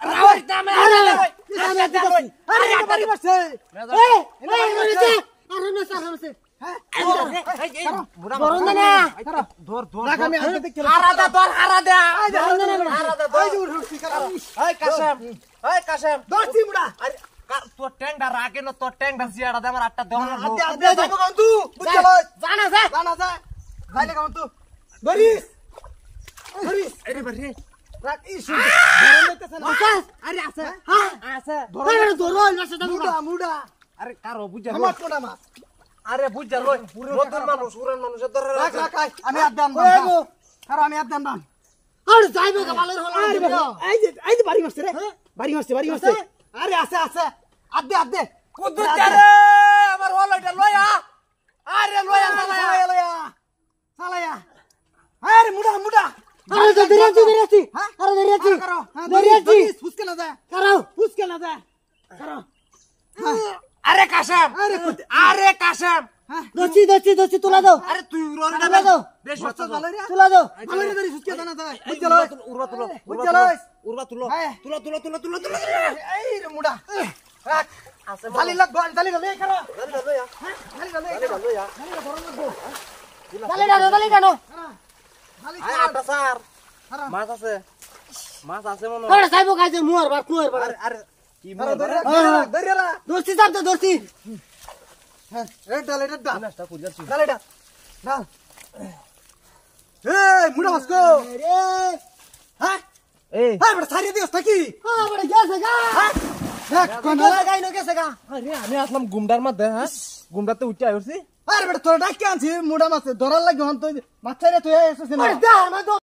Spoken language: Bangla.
তোর ট্যাংটা রাখে না তোর ট্যাংটা জিয়াটা দেবার আটটা দেওয়া জানা যায় জানা যায় খাইলে কেমন তুই ধরিস আরে আছে হ্যাঁ, হ্যাঁ? আছে হ্যাঁ, ধরে ধরো আরে আমার কোনা আমি আদাম আর আমি আদাম দাম আর যাইবে গালের হল আই যে আই যে বাড়ি মাসতে রে হ্যাঁ? বাড়ি মাসতে বাড়ি মাসতে আরে আছে আছে আদে আদে কুদুত আমার হল এটা লয়া আরে লয়া লয়া লয়া দরিয়াছি দরিয়াছি ফুসকে না যায় কারাও ফুসকে না যায় কারাও আরে কাশেম আরে কাশেম দচি দচি দচি তুলা দাও আরে তুই উড়রে না দাও বেশ সচ্চ ভালো রে তুলা দাও ভালো রে দরি সুচকে দানা দাও বুঝ গেল উড়বা তুলো বুঝ গেল উড়বা তুলো তুলো তুলো তুলো তুলো তুলো এই রে মুডা রাখ আছে ভালি লাগ ভালি ভালি ভালি খারা ভালি ভালি ইয়া ভালি ভালি ভালি ভালি ইয়া ভালি বড় লাগবো ভালি দাও ভালি দাও ভালি আটা স্যার মাছ আছে মাছ আছে মনে হয় হ্যাঁ, যাইবো গাইছে মুয়ার বার কুয়ার বার আরে কি মুয়ার দরিয়ারা দর্শি চাপ দে দর্শি হ্যাঁ রেড হ্যাঁ, ডাল রেড ডাল নাস্তা করি যাচ্ছি ডাল এটা ডাল এই মুড়া মাছ কো রে হ্যাঁ এই হ্যাঁ বড় সারি দিস গুমডার মধ্যে হ্যাঁ গুমডাতে উঠে আইছি আরে বেটা তোরা ডাকি আনছি মুড়া মাছ ধরার লাগে হন মাছ তুই